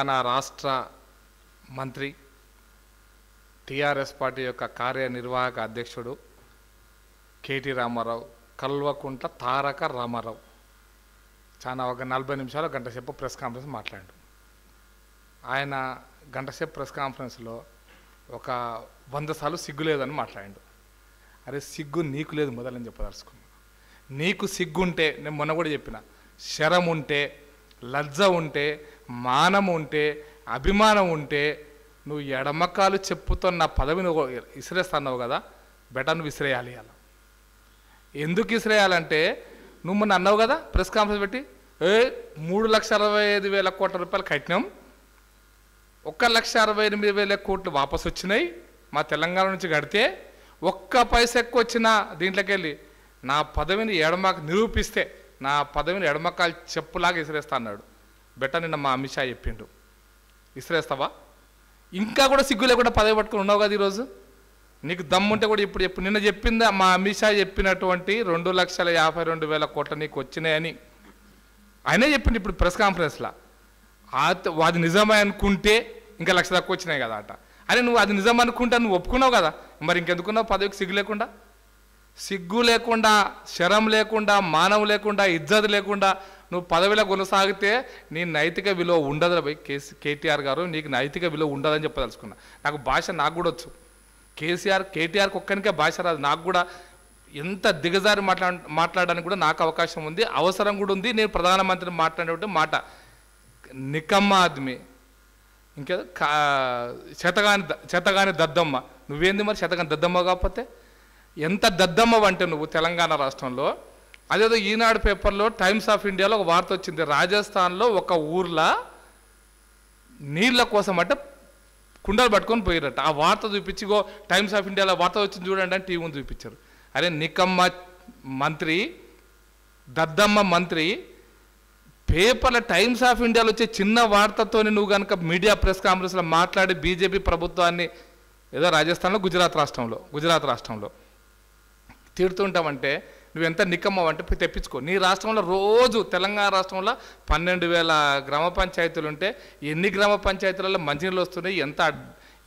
తెలంగాణ రాష్ట్ర మంత్రి TRS party యొక్క కార్యనిర్వాహక అధ్యక్షుడు కేటీ రామారావు కల్వకుంట తారక రామారావు చాలా ఒక నలభై నిమిషాలు గంట సేపు ప్రెస్ కాన్ఫరెన్స్ మాట్లాడు ఆయన గంటసేపు ప్రెస్ కాన్ఫరెన్స్లో ఒక వంద సార్లు సిగ్గు లేదని మాట్లాడు అరే సిగ్గు నీకు లేదు మొదలని చెప్పదలుచుకున్నా నీకు సిగ్గుంటే నేను మొన్న కూడా చెప్పిన శరం ఉంటే లజ్జ ఉంటే మానం ఉంటే అభిమానం ఉంటే నువ్వు ఎడమకాలు చెప్పుతున్న పదవి నువ్వు ఇసిరేస్తున్నావు కదా బెటర్ నువ్వు ఇసిరేయాలి అలా ఎందుకు ఇసిరేయాలంటే నువ్వు మొన్న అన్నావు కదా ప్రెస్ కాన్ఫరెన్స్ పెట్టి ఏ మూడు లక్ష అరవై ఐదు వేల కోట్ల రూపాయలు కట్టినాం ఒక్క లక్ష అరవై ఎనిమిది వేల కోట్లు వాపసు వచ్చినాయి మా తెలంగాణ నుంచి కడితే ఒక్క పైస ఎక్కువ వచ్చినా దీంట్లోకి వెళ్ళి నా పదవిని ఎడమకు నిరూపిస్తే నా పదవిని ఎడమకాలు చెప్పులాగా ఇసిరేస్తా అన్నాడు బెట్ట నిన్న మా అమిత్ షా చెప్పిండు ఇసిరేస్తావా ఇంకా కూడా సిగ్గు లేకుండా పదవి పట్టుకుని ఉన్నావు కదా ఈరోజు నీకు దమ్ముంటే కూడా ఇప్పుడు చెప్పు నిన్న చెప్పిందా మా అమిత్ షా చెప్పినటువంటి రెండు లక్షల యాభై రెండు వేల కోట్ల నీకు వచ్చినాయని ఆయనే చెప్పింది ఇప్పుడు ప్రెస్ కాన్ఫరెన్స్లో అది నిజమే అనుకుంటే ఇంకా లక్ష దాకా వచ్చినాయి కదా అట అరే నువ్వు అది నిజం అనుకుంటే నువ్వు ఒప్పుకున్నావు కదా మరి ఇంకెందుకున్నావు పదవికి సిగ్గు లేకుండా సిగ్గు లేకుండా శరం లేకుండా మానవ లేకుండా ఇజ్జత్ లేకుండా నువ్వు పదవిలో కొనసాగితే నీ నైతిక విలువ ఉండదు బై కేసీ కేటీఆర్ గారు నీకు నైతిక విలువ ఉండదని చెప్పదలుచుకున్నా నాకు భాష నాకు కూడా వచ్చు కేసీఆర్ కేటీఆర్కి ఒక్కనికే భాష రాదు నాకు కూడా ఎంత దిగజారి మాట్లా మాట్లాడడానికి కూడా నాకు అవకాశం ఉంది అవసరం కూడా ఉంది నేను ప్రధానమంత్రిని మాట్లాడేటువంటి మాట నికమ్మ ఆద్మీ ఇంకా శతగాని శతగాని దద్దమ్మ నువ్వేంది మరి శతగాని దద్దమ్మ కాకపోతే ఎంత దద్దమ్మ అంటే నువ్వు తెలంగాణ రాష్ట్రంలో అదేదో ఈనాడు పేపర్లో టైమ్స్ ఆఫ్ ఇండియాలో ఒక వార్త వచ్చింది రాజస్థాన్లో ఒక ఊర్లో నీళ్ళ కోసం అంటే కుండలు పట్టుకొని పోయిరట ఆ వార్త చూపించిగో టైమ్స్ ఆఫ్ ఇండియాలో వార్త వచ్చింది చూడండి అని టీవీని చూపించారు అరే నికమ్మ మంత్రి దద్దమ్మ మంత్రి పేపర్ల టైమ్స్ ఆఫ్ ఇండియాలో వచ్చే చిన్న వార్తతో నువ్వు కనుక మీడియా ప్రెస్ కాన్ఫరెన్స్లో మాట్లాడి బీజేపీ ప్రభుత్వాన్ని ఏదో రాజస్థాన్లో గుజరాత్ రాష్ట్రంలో గుజరాత్ రాష్ట్రంలో తిడుతుంటామంటే నువ్వెంత నిక్కమ్మ అంటే తెప్పించుకో నీ రాష్ట్రంలో రోజు తెలంగాణ రాష్ట్రంలో పన్నెండు వేల గ్రామ పంచాయతీలు ఉంటే ఎన్ని గ్రామ పంచాయతీలలో మంచినీళ్ళు వస్తున్నాయి ఎంత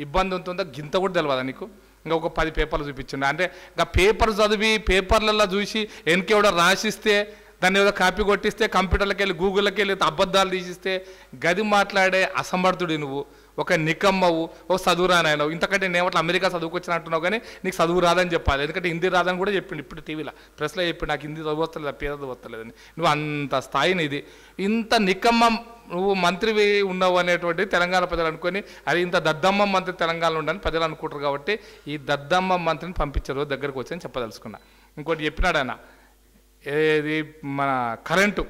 ఇబ్బంది ఉంటుందో గింత కూడా తెలియదా నీకు ఇంకా ఒక పది పేపర్లు చూపించండి అంటే ఇంకా పేపర్ చదివి పేపర్లలో చూసి వెనక ఎవడో రాసిస్తే దాన్ని ఏదో కాపీ కొట్టిస్తే కంప్యూటర్లకి వెళ్ళి గూగుల్కి వెళ్ళి అబద్ధాలు తీసిస్తే గది మాట్లాడే అసమర్థుడి నువ్వు ఒక నికమ్మవు ఓ చదువు రానాయనవు ఇంతకంటే నేను అట్లా అమెరికా చదువుకొచ్చిన అంటున్నావు కానీ నీకు చదువు రాదని చెప్పాలి ఎందుకంటే హిందీ రాదని కూడా చెప్పిండు ఇప్పుడు టీవీలో ప్రెస్లో చెప్పి నాకు హిందీ చదువు వస్తలేదు పేద వస్తలేదని నువ్వు అంత స్థాయిని ఇది ఇంత నికమ్మ నువ్వు మంత్రివి ఉన్నావు అనేటువంటి తెలంగాణ ప్రజలు అనుకొని అది ఇంత దద్దమ్మ మంత్రి తెలంగాణ ఉండని ప్రజలు అనుకుంటారు కాబట్టి ఈ దద్దమ్మ మంత్రిని పంపించారు దగ్గరకు వచ్చి అని చెప్పదలుచుకున్నా ఇంకోటి చెప్పినాడు ఆయన ఏది మన కరెంటు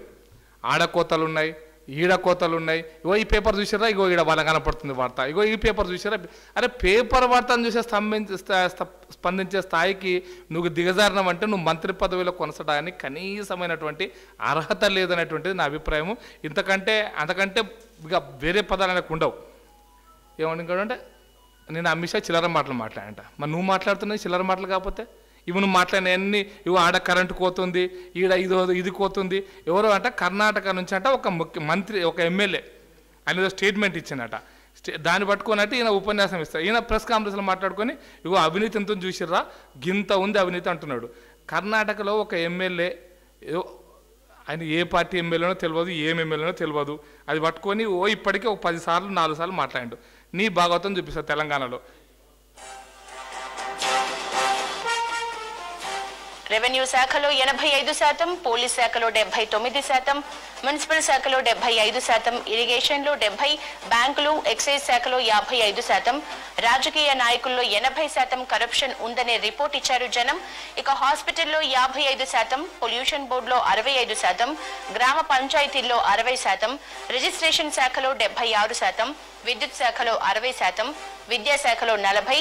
ఆడకోతలు ఉన్నాయి ఈడ కోతలు ఉన్నాయి ఇగో ఈ పేపర్ చూసారా ఇగో ఈడ వాళ్ళ కనపడుతుంది వార్త ఇగో ఈ పేపర్ చూసారా అరే పేపర్ వార్తను చూసే స్తంభించే స్పందించే స్థాయికి నువ్వు దిగజారణం అంటే నువ్వు మంత్రి పదవిలో కొనసడానికి కనీసమైనటువంటి అర్హత లేదనేటువంటిది నా అభిప్రాయం ఇంతకంటే అంతకంటే ఇక వేరే పదాలు నాకు ఉండవు ఏమంటే నేను అమిషా చిల్లర మాటలు మాట్లాడంట మరి నువ్వు మాట్లాడుతున్నావు చిల్లర మాటలు కాకపోతే ఇవి నువ్వు మాట్లాడిన అన్ని ఇవి ఆడ కరెంటు కోతుంది ఈడ ఇదో ఇది కోతుంది ఎవరో అంట కర్ణాటక నుంచి అంట ఒక ముఖ్య మంత్రి ఒక ఎమ్మెల్యే అనేది స్టేట్మెంట్ ఇచ్చిందట దాన్ని పట్టుకొని అంటే ఈయన ఉపన్యాసం ఇస్తారు ఈయన ప్రెస్ కాన్ఫరెన్స్లో మాట్లాడుకొని ఇగో అవినీతి ఎంత చూసిర్రా గింత ఉంది అవినీతి అంటున్నాడు కర్ణాటకలో ఒక ఎమ్మెల్యే ఆయన ఏ పార్టీ ఎమ్మెల్యేనో తెలియదు ఏం ఎమ్మెల్యేనో తెలియదు అది పట్టుకొని ఓ ఇప్పటికే ఒక పదిసార్లు నాలుగు సార్లు మాట్లాడాడు నీ భాగవతం చూపిస్తా తెలంగాణలో రెవెన్యూ శాఖలో ఎనభై ఐదు శాతం పోలీస్ శాఖలో డెబ్బై తొమ్మిది శాతం మున్సిపల్ శాఖలో డెబ్బై ఐదు శాతం ఇరిగేషన్లో డెబ్బై బ్యాంకులు ఎక్సైజ్ శాఖలో యాభై ఐదు శాతం రాజకీయ నాయకుల్లో ఎనభై శాతం కరప్షన్ ఉందనే రిపోర్ట్ ఇచ్చారు జనం ఇక హాస్పిటల్లో యాభై ఐదు శాతం పొల్యూషన్ బోర్డులో అరవై ఐదు శాతం గ్రామ పంచాయతీల్లో అరవై శాతం రిజిస్ట్రేషన్ శాఖలో డెబ్బై ఆరు శాతం విద్యుత్ శాఖలో అరవై శాతం విద్యాశాఖలో నలభై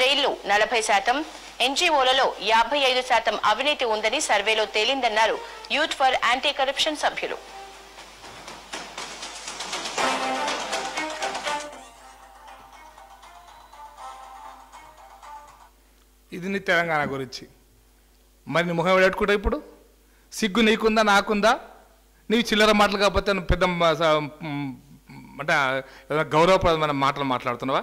జైల్లో నలభై శాతం ఎన్జీఓలలో యాభై ఐదు శాతం అవినీతి ఉందని సర్వేలో తేలిందన్నారు యూత్ ఫర్ యాంటీ కరప్షన్ సభ్యులు ఇది తెలంగాణ గురించి మరి ముఖం పెట్టుకుంటా ఇప్పుడు సిగ్గు నీకుందా నాకుందా నీవు చిల్లర మాటలు కాకపోతే పెద్ద అంటే గౌరవప్రదమైన మాటలు మాట్లాడుతున్నావా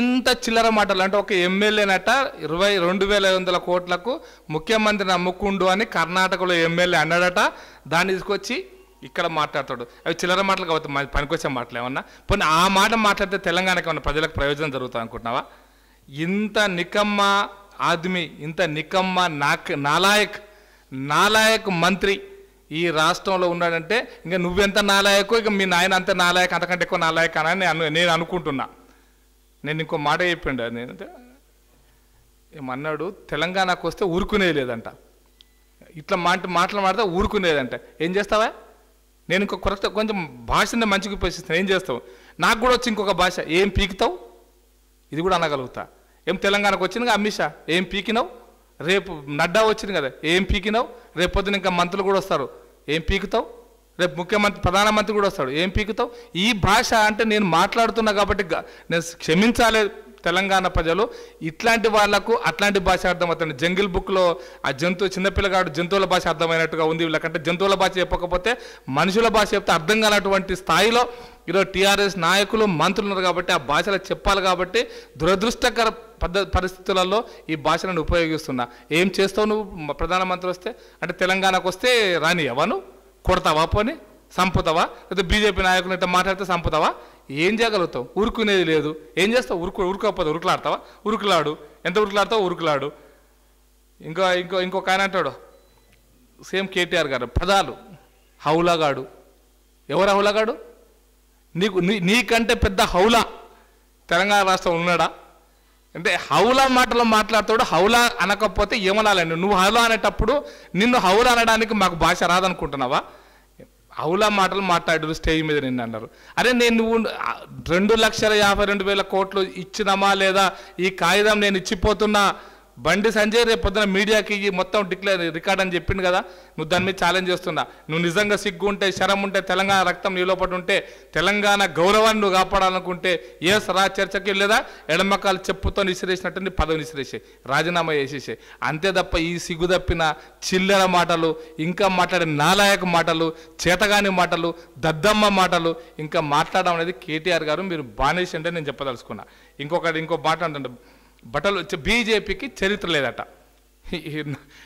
ఇంత చిల్లర మాటలు అంటే ఒక ఎమ్మెల్యేనట ఇరవై రెండు వేల ఐదు వందల కోట్లకు ముఖ్యమంత్రి నమ్ముకుండు అని కర్ణాటకలో ఎమ్మెల్యే అన్నాడట దాన్ని తీసుకొచ్చి ఇక్కడ మాట్లాడతాడు అవి చిల్లర మాటలు కాబట్టి పనికొచ్చే మాటలు ఏమన్నా పోనీ ఆ మాట మాట్లాడితే తెలంగాణకి ఏమన్నా ప్రజలకు ప్రయోజనం జరుగుతుంది అనుకుంటున్నావా ఇంత నికమ్మ ఆద్మీ ఇంత నికమ్మ నాక్ నాలాయక్ నాలాయక్ మంత్రి ఈ రాష్ట్రంలో ఉన్నాడంటే ఇంకా నువ్వెంత నాలాయకో ఇక మీ నాయన అంత నాలాయక అంతకంటే ఎక్కువ నాలాయక అని నేను అనుకుంటున్నా నేను ఇంకో మాట చెప్పిండ నేనంటే ఏమన్నాడు తెలంగాణకు వస్తే ఊరుకునేది లేదంట ఇట్లా మాట మాటలు మాడితే ఊరుకునేదంట ఏం చేస్తావా నేను ఇంకొక కొరత కొంచెం భాషని మంచిగా ఉపయోగిస్తాను ఏం చేస్తావు నాకు కూడా వచ్చి ఇంకొక భాష ఏం పీకుతావు ఇది కూడా అనగలుగుతా ఏం తెలంగాణకు వచ్చింది కదా అమిషా ఏం పీకినావు రేపు నడ్డా వచ్చింది కదా ఏం పీకినావు రేపు పొద్దున ఇంకా మంత్రులు కూడా వస్తారు ఏం పీకుతావు రేపు ముఖ్యమంత్రి ప్రధానమంత్రి కూడా వస్తాడు ఏం పీకుతావు ఈ భాష అంటే నేను మాట్లాడుతున్నా కాబట్టి నేను క్షమించాలి తెలంగాణ ప్రజలు ఇట్లాంటి వాళ్లకు అట్లాంటి భాష అర్థమవుతుంది జంగిల్ బుక్లో ఆ జంతు చిన్నపిల్లగాడు జంతువుల భాష అర్థమైనట్టుగా ఉంది వీళ్ళకంటే జంతువుల భాష చెప్పకపోతే మనుషుల భాష చెప్తే అర్థం కానటువంటి స్థాయిలో ఈరోజు టీఆర్ఎస్ నాయకులు మంత్రులు ఉన్నారు కాబట్టి ఆ భాషలు చెప్పాలి కాబట్టి దురదృష్టకర పద్ధ పరిస్థితులలో ఈ భాషలను ఉపయోగిస్తున్నా ఏం చేస్తావు నువ్వు ప్రధానమంత్రి వస్తే అంటే తెలంగాణకు వస్తే రానియవా నువ్వు కొడతావా పోని సంపుతావా లేదా బీజేపీ నాయకులు అయితే మాట్లాడితే సంపుతావా ఏం చేయగలుగుతావు ఉరుకునేది లేదు ఏం చేస్తావు ఉరుకు ఉరుకోపోదు ఉరుకులాడతావా ఉరుకులాడు ఎంత ఉరుకులాడతావు ఉరుకులాడు ఇంకా ఇంకో ఇంకొక ఆయన అంటాడు సేమ్ కేటీఆర్ గారు పదాలు హౌలాగాడు ఎవరు హౌలాగాడు నీకు నీ నీకంటే పెద్ద హౌలా తెలంగాణ రాష్ట్రం ఉన్నాడా అంటే హౌలా మాటలు మాట్లాడతాడు హౌలా అనకపోతే ఏమనాలండి నువ్వు హౌలా అనేటప్పుడు నిన్ను హౌలా అనడానికి మాకు భాష రాదనుకుంటున్నావా అవులా మాటలు మాట్లాడారు స్టేజ్ మీద నిన్న అన్నారు అరే నేను నువ్వు రెండు లక్షల యాభై రెండు వేల కోట్లు ఇచ్చినామా లేదా ఈ కాగితం నేను ఇచ్చిపోతున్నా బండి సంజయ్ రేపు పొద్దున మీడియాకి మొత్తం డిక్లేర్ రికార్డ్ అని చెప్పిండు కదా నువ్వు దాని మీద ఛాలెంజ్ చేస్తున్నా నువ్వు నిజంగా సిగ్గు ఉంటే శరం ఉంటే తెలంగాణ రక్తం నీ ఉంటే తెలంగాణ గౌరవాన్ని నువ్వు కాపాడాలనుకుంటే ఏ సరా చర్చకి లేదా ఎడమకాలు చెప్పుతో నిసిరేసినట్టు నీ పదవి నిసిరేసే రాజీనామా చేసేసే అంతే తప్ప ఈ సిగ్గు తప్పిన చిల్లర మాటలు ఇంకా మాట్లాడే నాలాయక మాటలు చేతగాని మాటలు దద్దమ్మ మాటలు ఇంకా మాట్లాడడం అనేది కేటీఆర్ గారు మీరు బానేసి అంటే నేను చెప్పదలుచుకున్నా ఇంకొకటి ఇంకో మాట అంటే బట్టలు బీజేపీకి చరిత్ర లేదట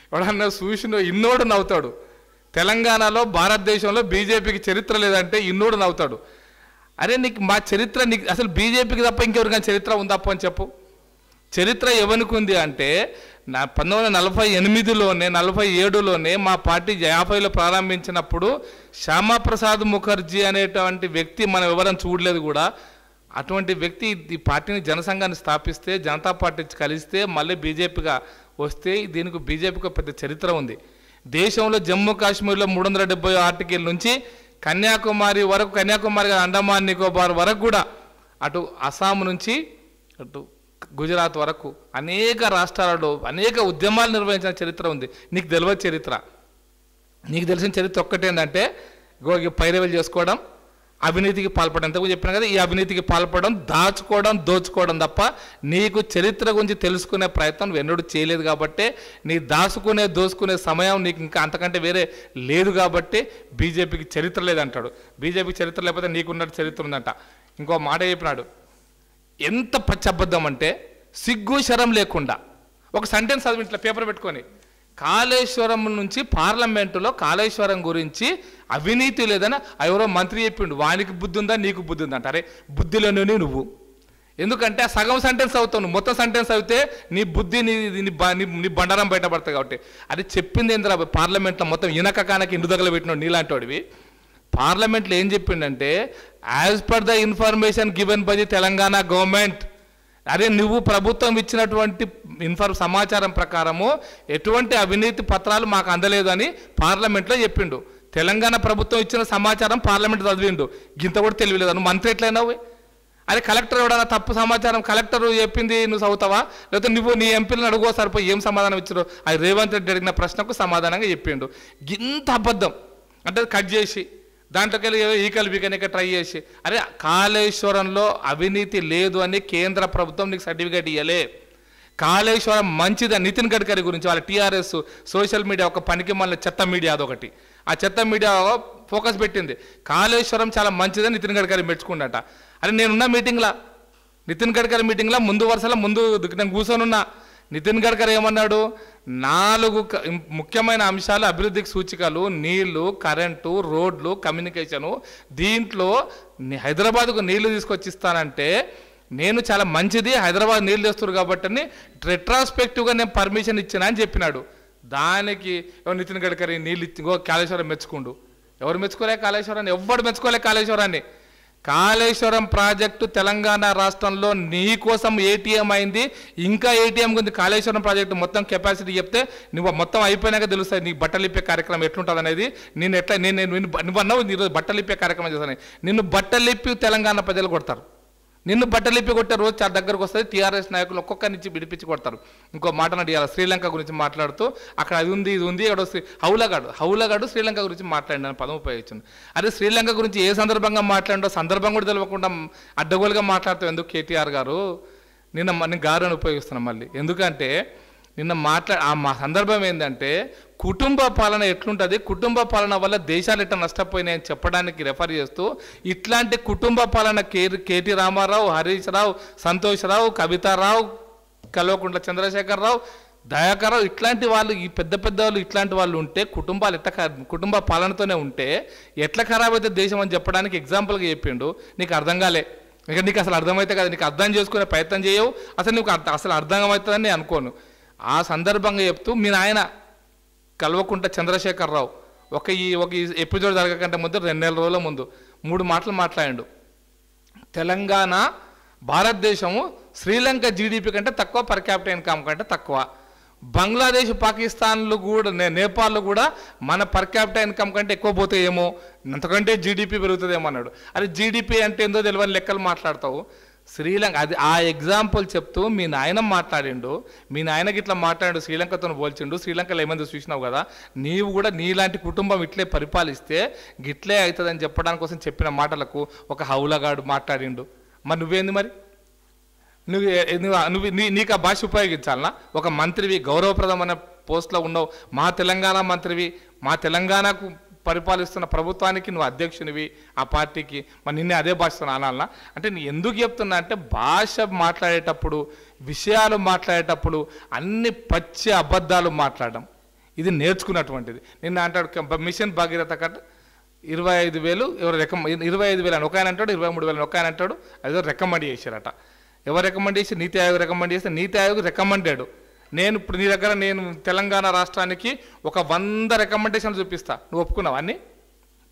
ఎవడన్నా చూసినో ఇన్నోడు నవ్వుతాడు తెలంగాణలో భారతదేశంలో బీజేపీకి చరిత్ర లేదంటే ఇన్నోడు నవ్వుతాడు అరే నీకు మా చరిత్ర నీకు అసలు బీజేపీకి తప్ప ఇంకెవరికైనా చరిత్ర ఉందప్ప అని చెప్పు చరిత్ర ఎవరికి ఉంది అంటే నా పంతొమ్మిది వందల నలభై ఎనిమిదిలోనే నలభై ఏడులోనే మా పార్టీ యాభైలో ప్రారంభించినప్పుడు శ్యామాప్రసాద్ ముఖర్జీ అనేటువంటి వ్యక్తి మనం ఎవరైనా చూడలేదు కూడా అటువంటి వ్యక్తి ఈ పార్టీని జనసంఘాన్ని స్థాపిస్తే జనతా పార్టీ కలిస్తే మళ్ళీ బీజేపీగా వస్తే దీనికి బీజేపీకి పెద్ద చరిత్ర ఉంది దేశంలో జమ్మూ కాశ్మీర్లో మూడు వందల డెబ్బై ఆర్టికల్ నుంచి కన్యాకుమారి వరకు కన్యాకుమారి అండమాన్ నికోబార్ వరకు కూడా అటు అస్సాం నుంచి అటు గుజరాత్ వరకు అనేక రాష్ట్రాలలో అనేక ఉద్యమాలు నిర్వహించిన చరిత్ర ఉంది నీకు తెలియని చరిత్ర నీకు తెలిసిన చరిత్ర ఒక్కటేంటంటే గోగి పైరవీలు చేసుకోవడం అవినీతికి పాల్పడడం ఇంతకు చెప్పిన కదా ఈ అవినీతికి పాల్పడడం దాచుకోవడం దోచుకోవడం తప్ప నీకు చరిత్ర గురించి తెలుసుకునే ప్రయత్నం ఎన్నడూ చేయలేదు కాబట్టి నీ దాచుకునే దోచుకునే సమయం నీకు ఇంకా అంతకంటే వేరే లేదు కాబట్టి బీజేపీకి చరిత్ర లేదంటాడు బీజేపీకి చరిత్ర లేకపోతే నీకున్న చరిత్ర ఉందంట ఇంకో మాట చెప్పినాడు ఎంత పచ్చబద్ధం అంటే సిగ్గు శరం లేకుండా ఒక సెంటెన్స్ ఇట్లా పేపర్ పెట్టుకొని కాళేశ్వరం నుంచి పార్లమెంటులో కాళేశ్వరం గురించి అవినీతి లేదని ఎవరో మంత్రి చెప్పిండు వానికి బుద్ధి ఉందా నీకు బుద్ధి ఉందా అంటారే బుద్ధిలోనే నువ్వు ఎందుకంటే సగం సెంటెన్స్ అవుతావు నువ్వు మొత్తం సెంటెన్స్ అయితే నీ బుద్ధి నీ నీ బండారం బయటపడతావు కాబట్టి అది చెప్పింది ఏంద్రా పార్లమెంట్లో మొత్తం ఇనక కానక ఇండు దగ్గర పెట్టినాడు నీలాంటి పార్లమెంట్లో ఏం చెప్పిండంటే as per the information given by the Telangana government అరే నువ్వు ప్రభుత్వం ఇచ్చినటువంటి ఇన్ఫర్ సమాచారం ప్రకారము ఎటువంటి అవినీతి పత్రాలు మాకు అందలేదు అని పార్లమెంట్లో చెప్పిండు తెలంగాణ ప్రభుత్వం ఇచ్చిన సమాచారం పార్లమెంట్ చదివిండు గింత కూడా అను మంత్రి ఎట్లయినా అరే కలెక్టర్ ఎవడన్నా తప్పు సమాచారం కలెక్టర్ చెప్పింది నువ్వు చదువుతావా లేకపోతే నువ్వు నీ ఎంపీలను అడుగో సరిపోయి ఏం సమాధానం ఇచ్చారు అది రేవంత్ రెడ్డి అడిగిన ప్రశ్నకు సమాధానంగా చెప్పిండు ఇంత అబద్ధం అంటే కట్ చేసి దాంట్లోకి ఈకలు కనుక ట్రై చేసి అరే కాళేశ్వరంలో అవినీతి లేదు అని కేంద్ర ప్రభుత్వం నీకు సర్టిఫికేట్ ఇవ్వలే కాళేశ్వరం మంచిది నితిన్ గడ్కరీ గురించి వాళ్ళ టీఆర్ఎస్ సోషల్ మీడియా ఒక పనికి మళ్ళీ చెత్త మీడియా అదొకటి ఆ చెత్త మీడియా ఫోకస్ పెట్టింది కాళేశ్వరం చాలా మంచిదని నితిన్ గడ్కరీ మెచ్చుకుండట అరే నేనున్న మీటింగ్లో నితిన్ గడ్కరీ మీటింగ్లో ముందు వరుసలో ముందు నేను కూర్చొని ఉన్నా నితిన్ గడ్కర్ ఏమన్నాడు నాలుగు ముఖ్యమైన అంశాలు అభివృద్ధికి సూచికలు నీళ్లు కరెంటు రోడ్లు కమ్యూనికేషను దీంట్లో హైదరాబాద్కు నీళ్లు తీసుకొచ్చిస్తానంటే నేను చాలా మంచిది హైదరాబాద్ నీళ్లు తెస్తారు కాబట్టి రెట్రాస్పెక్టివ్గా నేను పర్మిషన్ ఇచ్చిన అని చెప్పినాడు దానికి ఎవరు నితిన్ గడ్కరీ నీళ్ళు ఇచ్చి కాళేశ్వరం మెచ్చుకుండు ఎవరు మెచ్చుకోలే కాళేశ్వరాన్ని ఎవ్వడు మెచ్చుకోలే కాళేశ్వరాన్ని కాళేశ్వరం ప్రాజెక్టు తెలంగాణ రాష్ట్రంలో నీ కోసం ఏటీఎం అయింది ఇంకా ఏటీఎం ఉంది కాళేశ్వరం ప్రాజెక్టు మొత్తం కెపాసిటీ చెప్తే నువ్వు మొత్తం అయిపోయినాక తెలుస్తాయి నీ బట్టలు ఇప్పే కార్యక్రమం ఎట్లుంటుంది అనేది నేను ఎట్లా నేను నువ్వు అన్నావు ఈరోజు బట్టలు ఇప్పే కార్యక్రమం చేస్తాను నిన్ను బట్టలు ఇప్పి తెలంగాణ ప్రజలు కొడతారు నిన్ను బట్టలిప్పి కొట్టే రోజు చాలా దగ్గరకు వస్తుంది టీఆర్ఎస్ నాయకులు ఒక్కొక్కరి నుంచి విడిపించి కొడతారు ఇంకో మాట అడిగారు శ్రీలంక గురించి మాట్లాడుతూ అక్కడ అది ఉంది ఇది ఉంది అక్కడ శ్రీ హౌలగాడు హౌలగాడు శ్రీలంక గురించి అని పదం ఉపయోగించింది అదే శ్రీలంక గురించి ఏ సందర్భంగా మాట్లాడో సందర్భం కూడా తెలియకుండా అడ్డగోలుగా మాట్లాడుతూ ఎందుకు కేటీఆర్ గారు నిన్న నేను గారు అని ఉపయోగిస్తున్నాను మళ్ళీ ఎందుకంటే నిన్న మాట్లా ఆ మా సందర్భం ఏంటంటే కుటుంబ పాలన ఎట్లుంటుంది కుటుంబ పాలన వల్ల దేశాలు ఎట్లా నష్టపోయినాయని చెప్పడానికి రెఫర్ చేస్తూ ఇట్లాంటి కుటుంబ పాలన కే రామారావు హరీష్ రావు సంతోష్ రావు కవితారావు కల్వకుంట్ల చంద్రశేఖర్ రావు దయాకరావు ఇట్లాంటి వాళ్ళు ఈ పెద్ద పెద్ద వాళ్ళు ఇట్లాంటి వాళ్ళు ఉంటే కుటుంబాలు ఎట్లా కుటుంబ పాలనతోనే ఉంటే ఎట్లా ఖరాబ్ అయితే దేశం అని చెప్పడానికి ఎగ్జాంపుల్గా చెప్పిండు నీకు అర్థం కాలే ఇక నీకు అసలు అర్థమవుతాయి కదా నీకు అర్థం చేసుకునే ప్రయత్నం చేయవు అసలు నీకు అసలు అర్థం నేను అనుకోను ఆ సందర్భంగా చెప్తూ మీ నాయన కల్వకుంట చంద్రశేఖరరావు ఒక ఈ ఒక ఎపిసోడ్ జరగకంటే ముందు రెండు నెలల రోజుల ముందు మూడు మాటలు మాట్లాడాడు తెలంగాణ భారతదేశము శ్రీలంక జీడిపి కంటే తక్కువ పర్ క్యాపిటల్ ఇన్కమ్ కంటే తక్కువ బంగ్లాదేశ్ పాకిస్తాన్లు కూడా నేపాల్లో కూడా మన పర్ క్యాపిటల్ ఇన్కమ్ కంటే ఎక్కువ పోతే ఏమో అంతకంటే జీడిపి పెరుగుతుందేమో అన్నాడు అరే జీడిపి అంటే ఏందో తెలియని లెక్కలు మాట్లాడతావు శ్రీలంక అది ఆ ఎగ్జాంపుల్ చెప్తూ మీ నాయన మాట్లాడిండు మీ నాయనకి ఇట్లా మాట్లాడు శ్రీలంకతో పోల్చిండు శ్రీలంకలో ఏమైంది చూసినావు కదా నీవు కూడా నీలాంటి కుటుంబం ఇట్లే పరిపాలిస్తే గిట్లే అవుతుందని చెప్పడానికి కోసం చెప్పిన మాటలకు ఒక హౌలగాడు మాట్లాడిండు మరి నువ్వేంది మరి నువ్వు నువ్వు నీ నీకు ఆ భాష ఉపయోగించాలనా ఒక మంత్రివి గౌరవప్రదమైన పోస్ట్లో ఉన్నావు మా తెలంగాణ మంత్రివి మా తెలంగాణకు పరిపాలిస్తున్న ప్రభుత్వానికి నువ్వు అధ్యక్షునివి ఆ పార్టీకి మరి నిన్నే అదే భాషతో అనాలన్నా అంటే నేను ఎందుకు చెప్తున్నా అంటే భాష మాట్లాడేటప్పుడు విషయాలు మాట్లాడేటప్పుడు అన్ని పచ్చి అబద్ధాలు మాట్లాడడం ఇది నేర్చుకున్నటువంటిది నిన్న అంటాడు మిషన్ భాగీరథ కట్ట ఇరవై ఐదు వేలు ఎవరు రికమ ఇరవై ఐదు వేలు అని ఒక ఆయన అంటాడు ఇరవై మూడు వేలు ఒక ఆయన అంటాడు అదో రికమెండ్ చేశారట ఎవరు రికమెండ్ చేసి నీతి ఆయోగ్ రికమెండ్ చేస్తే నీతి ఆయోగ్ రికమెండెడ్ నేను ఇప్పుడు నీ దగ్గర నేను తెలంగాణ రాష్ట్రానికి ఒక వంద రికమెండేషన్ చూపిస్తా నువ్వు ఒప్పుకున్నావు అన్నీ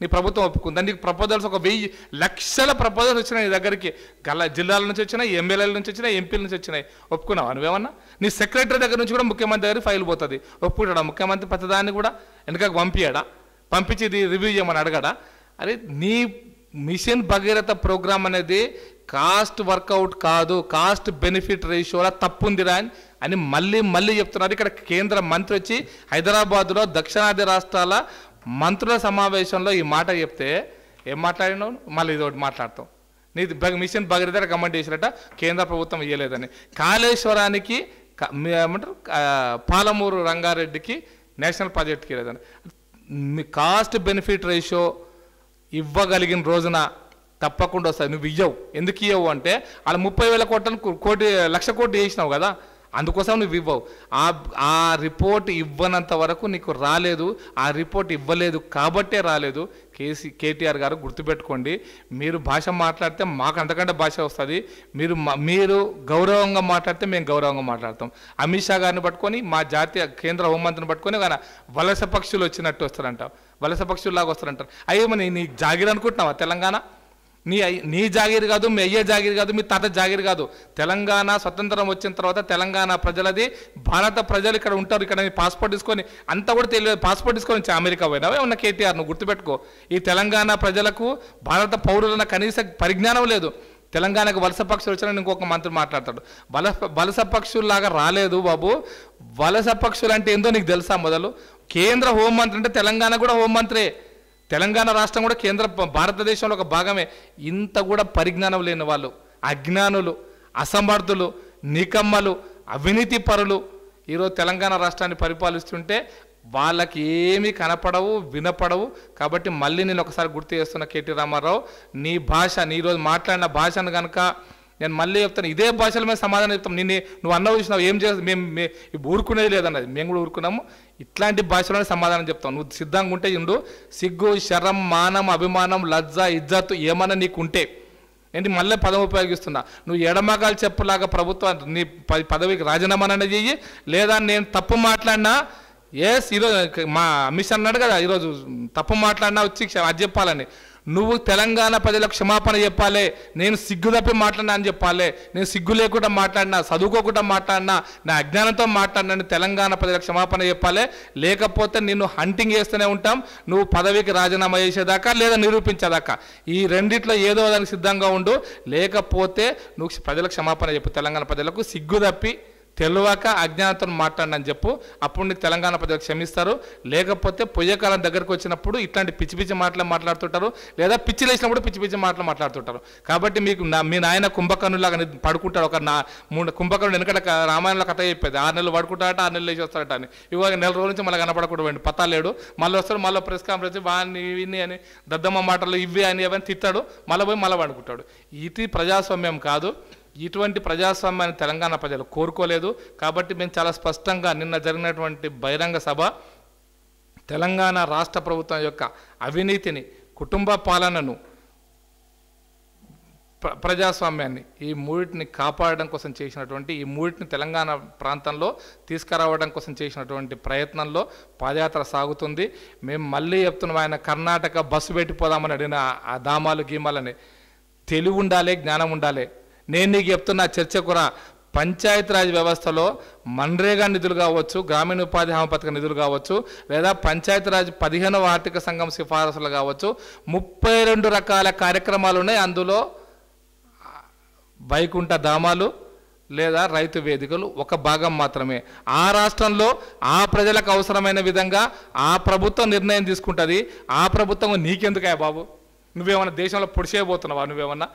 నీ ప్రభుత్వం ఒప్పుకుంది నీకు ప్రపోజల్స్ ఒక వెయ్యి లక్షల ప్రపోజల్స్ వచ్చినాయి నీ దగ్గరికి గల జిల్లాల నుంచి వచ్చినాయి ఎమ్మెల్యేల నుంచి వచ్చినాయి ఎంపీల నుంచి వచ్చినాయి ఒప్పుకున్నావా నువ్వేమన్నా నీ సెక్రటరీ దగ్గర నుంచి కూడా ముఖ్యమంత్రి దగ్గర ఫైల్ పోతుంది ఒప్పుకుంటాడా ముఖ్యమంత్రి ప్రతిదాన్ని కూడా వెనకకు పంపించాడా పంపించి రివ్యూ చేయమని అడగడా అరే నీ మిషన్ భగీరథ ప్రోగ్రామ్ అనేది కాస్ట్ వర్కౌట్ కాదు కాస్ట్ బెనిఫిట్ రేషియోలా తప్పుందిరా అని అని మళ్ళీ మళ్ళీ చెప్తున్నారు ఇక్కడ కేంద్ర మంత్రి వచ్చి హైదరాబాద్లో దక్షిణాది రాష్ట్రాల మంత్రుల సమావేశంలో ఈ మాట చెప్తే ఏం మాట్లాడినావు మళ్ళీ ఇదొకటి మాట్లాడతాం నీది మిషన్ భగీరథ కమెంట్ చేసినట్ట కేంద్ర ప్రభుత్వం ఇవ్వలేదని కాళేశ్వరానికి ఏమంటారు పాలమూరు రంగారెడ్డికి నేషనల్ ప్రాజెక్ట్కి ఇవ్వలేదని మీ కాస్ట్ బెనిఫిట్ రేషియో ఇవ్వగలిగిన రోజున తప్పకుండా వస్తుంది నువ్వు ఇవ్వవు ఎందుకు ఇవ్వవు అంటే అలా ముప్పై వేల కోట్లను కోటి లక్ష కోటి చేసినావు కదా అందుకోసం నువ్వు ఇవ్వవు ఆ ఆ రిపోర్ట్ ఇవ్వనంత వరకు నీకు రాలేదు ఆ రిపోర్ట్ ఇవ్వలేదు కాబట్టే రాలేదు కేసీ కేటీఆర్ గారు గుర్తుపెట్టుకోండి మీరు భాష మాట్లాడితే మాకు అంతకంటే భాష వస్తుంది మీరు మీరు గౌరవంగా మాట్లాడితే మేము గౌరవంగా మాట్లాడతాం అమిత్ షా గారిని పట్టుకొని మా జాతీయ కేంద్ర హోంమంత్రిని పట్టుకొని కానీ వలస పక్షులు వచ్చినట్టు వస్తారంట వలస పక్షుల్లాగా వస్తారంటారు అయ్యే మన నీ జాగిరనుకుంటున్నావా అనుకుంటున్నావా తెలంగాణ నీ నీ జాగీర్ కాదు మీ అయ్యే జాగీర్ కాదు మీ తాత జాగీర్ కాదు తెలంగాణ స్వతంత్రం వచ్చిన తర్వాత తెలంగాణ ప్రజలది భారత ప్రజలు ఇక్కడ ఉంటారు ఇక్కడ పాస్పోర్ట్ తీసుకొని అంతా కూడా తెలియదు పాస్పోర్ట్ తీసుకొని అమెరికా పోయినవే ఉన్న కేటీఆర్ గుర్తుపెట్టుకో ఈ తెలంగాణ ప్రజలకు భారత పౌరులన్న కనీస పరిజ్ఞానం లేదు తెలంగాణకు వలస పక్షులు వచ్చిన ఇంకొక మంత్రి మాట్లాడతాడు వల వలస పక్షుల్లాగా రాలేదు బాబు వలస పక్షులు అంటే ఏందో నీకు తెలుసా మొదలు కేంద్ర హోంమంత్రి అంటే తెలంగాణ కూడా హోంమంత్రే తెలంగాణ రాష్ట్రం కూడా కేంద్ర భారతదేశంలో ఒక భాగమే ఇంత కూడా పరిజ్ఞానం లేని వాళ్ళు అజ్ఞానులు అసమర్థులు నికమ్మలు అవినీతి పరులు ఈరోజు తెలంగాణ రాష్ట్రాన్ని పరిపాలిస్తుంటే వాళ్ళకి ఏమీ కనపడవు వినపడవు కాబట్టి మళ్ళీ నేను ఒకసారి గుర్తు చేస్తున్న కేటీ రామారావు నీ భాష నీ రోజు మాట్లాడిన భాషను కనుక నేను మళ్ళీ చెప్తాను ఇదే భాషల మీద సమాధానం చెప్తాం నిన్ను నువ్వు అన్న చూసినావు ఏం చేస్తా మేము ఊరుకునేది లేదన్నది మేము కూడా ఊరుకున్నాము ఇట్లాంటి భాషలోనే సమాధానం చెప్తాం నువ్వు సిద్ధంగా ఉంటే ఉండు సిగ్గు శరం మానం అభిమానం లజ్జ ఇజ్జత్ ఏమన్నా నీకు ఉంటే ఏంటి మళ్ళీ పదం ఉపయోగిస్తున్నా నువ్వు ఎడమగాలు చెప్పలాగా ప్రభుత్వం నీ పదవికి రాజీనామానైనా చెయ్యి లేదా నేను తప్పు మాట్లాడినా ఎస్ ఈరోజు మా అమిషన్ అన్నాడు కదా ఈరోజు తప్పు మాట్లాడినా వచ్చి అది చెప్పాలని నువ్వు తెలంగాణ ప్రజలకు క్షమాపణ చెప్పాలి నేను సిగ్గు తప్పి మాట్లాడినా అని చెప్పాలి నేను సిగ్గు లేకుండా మాట్లాడినా చదువుకోకుండా మాట్లాడినా నా అజ్ఞానంతో మాట్లాడినా తెలంగాణ ప్రజలకు క్షమాపణ చెప్పాలి లేకపోతే నిన్ను హంటింగ్ చేస్తూనే ఉంటాం నువ్వు పదవికి రాజీనామా చేసేదాకా లేదా నిరూపించేదాకా ఈ రెండిట్లో ఏదో దానికి సిద్ధంగా ఉండు లేకపోతే నువ్వు ప్రజలకు క్షమాపణ చెప్పు తెలంగాణ ప్రజలకు సిగ్గు తప్పి తెలియక అజ్ఞాతంతో అని చెప్పు అప్పుడు నీకు తెలంగాణ ప్రజలు క్షమిస్తారు లేకపోతే పొయ్యకాలం దగ్గరకు వచ్చినప్పుడు ఇట్లాంటి పిచ్చి పిచ్చి మాటలు మాట్లాడుతుంటారు లేదా పిచ్చి లేచినప్పుడు పిచ్చి పిచ్చి మాటలు మాట్లాడుతుంటారు కాబట్టి మీకు మీ నాయన కుంభకర్ణులాగా పడుకుంటాడు ఒక నా మూడు కుంభకర్ణుడు వెనకట రామాయణంలో కథ చెప్పేది ఆరు నెలలు పడుకుంటాడట ఆరు నెలలు లేచి అని ఇవాళ నెల రోజుల నుంచి మళ్ళీ కనపడకూడదు పతా లేడు మళ్ళీ వస్తాడు మళ్ళీ ప్రెస్ కాన్ఫరెన్స్ వాన్ని ఇవి అని దద్దమ్మ మాటలు ఇవి అని అవన్నీ తిట్టాడు మళ్ళీ పోయి మళ్ళీ పడుకుంటాడు ఇది ప్రజాస్వామ్యం కాదు ఇటువంటి ప్రజాస్వామ్యాన్ని తెలంగాణ ప్రజలు కోరుకోలేదు కాబట్టి మేము చాలా స్పష్టంగా నిన్న జరిగినటువంటి బహిరంగ సభ తెలంగాణ రాష్ట్ర ప్రభుత్వం యొక్క అవినీతిని కుటుంబ పాలనను ప్రజాస్వామ్యాన్ని ఈ మూడిటిని కాపాడడం కోసం చేసినటువంటి ఈ మూడిటిని తెలంగాణ ప్రాంతంలో తీసుకురావడం కోసం చేసినటువంటి ప్రయత్నంలో పాదయాత్ర సాగుతుంది మేము మళ్ళీ చెప్తున్నాం ఆయన కర్ణాటక బస్సు పెట్టిపోదామని అడిగిన ఆ దామాలు గీమాలని తెలివి ఉండాలి జ్ఞానం ఉండాలి నేను నీకు చెప్తున్న చర్చ కూడా పంచాయతీరాజ్ వ్యవస్థలో మన్రేగా నిధులు కావచ్చు గ్రామీణ ఉపాధి హామీ పథక నిధులు కావచ్చు లేదా పంచాయతీరాజ్ పదిహేనవ ఆర్థిక సంఘం సిఫారసులు కావచ్చు ముప్పై రెండు రకాల కార్యక్రమాలు ఉన్నాయి అందులో వైకుంఠ ధామాలు లేదా రైతు వేదికలు ఒక భాగం మాత్రమే ఆ రాష్ట్రంలో ఆ ప్రజలకు అవసరమైన విధంగా ఆ ప్రభుత్వం నిర్ణయం తీసుకుంటుంది ఆ ప్రభుత్వం నీకెందుకాయ బాబు నువ్వేమన్నా దేశంలో పొడిచేయబోతున్నావా నువ్వేమన్నా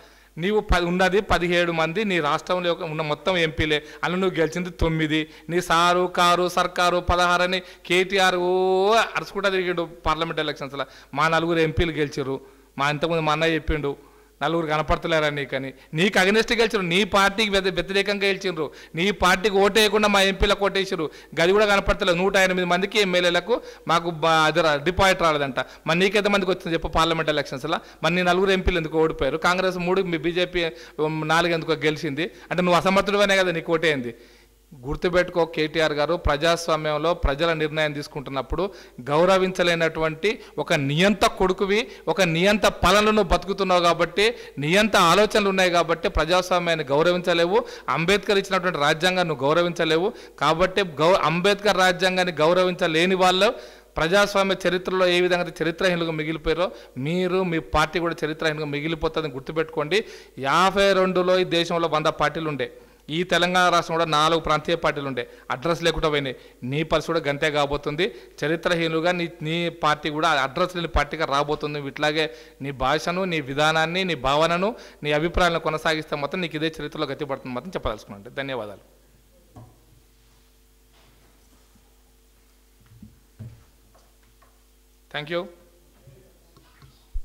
నీవు ప ఉన్నది పదిహేడు మంది నీ రాష్ట్రంలో ఉన్న మొత్తం ఎంపీలే అని నువ్వు గెలిచింది తొమ్మిది నీ సారు కారు సర్కారు పదహారు అని కేటీఆర్ ఓ అరుచుకుంటా తిరిగిండు పార్లమెంట్ ఎలక్షన్స్లో మా నలుగురు ఎంపీలు గెలిచారు మా ఇంతకుముందు మా అన్నయ్య చెప్పిండు నలుగురు కనపడతలేరా అని నీకు అగనిస్ట్ గెలిచిరు నీ పార్టీకి వ్యతిరేకంగా గెలిచినారు నీ పార్టీకి ఓటేయకుండా మా ఎంపీలకు ఓటేసారు గది కూడా కనపడతలేదు నూట ఎనిమిది మందికి ఎమ్మెల్యేలకు మాకు డిపాయిట్ రాలేదంట మరి నీకెంత మందికి వచ్చింది చెప్పు పార్లమెంట్ ఎలక్షన్స్లో మరి నీ నలుగురు ఎంపీలు ఎందుకు ఓడిపోయారు కాంగ్రెస్ మూడు బీజేపీ నాలుగు ఎందుకు గెలిచింది అంటే నువ్వు అసమర్థుడు కదా నీకు ఓటేయింది గుర్తుపెట్టుకో కేటీఆర్ గారు ప్రజాస్వామ్యంలో ప్రజల నిర్ణయం తీసుకుంటున్నప్పుడు గౌరవించలేనటువంటి ఒక నియంత కొడుకువి ఒక నియంత పనులను బతుకుతున్నావు కాబట్టి నియంత ఆలోచనలు ఉన్నాయి కాబట్టి ప్రజాస్వామ్యాన్ని గౌరవించలేవు అంబేద్కర్ ఇచ్చినటువంటి రాజ్యాంగాన్ని గౌరవించలేవు కాబట్టి గౌ అంబేద్కర్ రాజ్యాంగాన్ని గౌరవించలేని వాళ్ళు ప్రజాస్వామ్య చరిత్రలో ఏ విధంగా చరిత్రహీనులుగా మిగిలిపోయారో మీరు మీ పార్టీ కూడా చరిత్రహీనులుగా మిగిలిపోతుందని గుర్తుపెట్టుకోండి యాభై రెండులో ఈ దేశంలో వంద పార్టీలు ఉండే ఈ తెలంగాణ రాష్ట్రం కూడా నాలుగు ప్రాంతీయ పార్టీలు ఉండే అడ్రస్ లేకుండా పోయినాయి నీ పరిస్థితి కూడా గంతే కాబోతుంది చరిత్రహీనులుగా నీ నీ పార్టీ కూడా అడ్రస్ లేని పార్టీగా రాబోతుంది ఇట్లాగే నీ భాషను నీ విధానాన్ని నీ భావనను నీ అభిప్రాయాలను కొనసాగిస్తే మాత్రం నీకు ఇదే చరిత్రలో గతిపడుతుంది మాత్రం చెప్పదలుచుకున్నాను ధన్యవాదాలు థ్యాంక్ యూ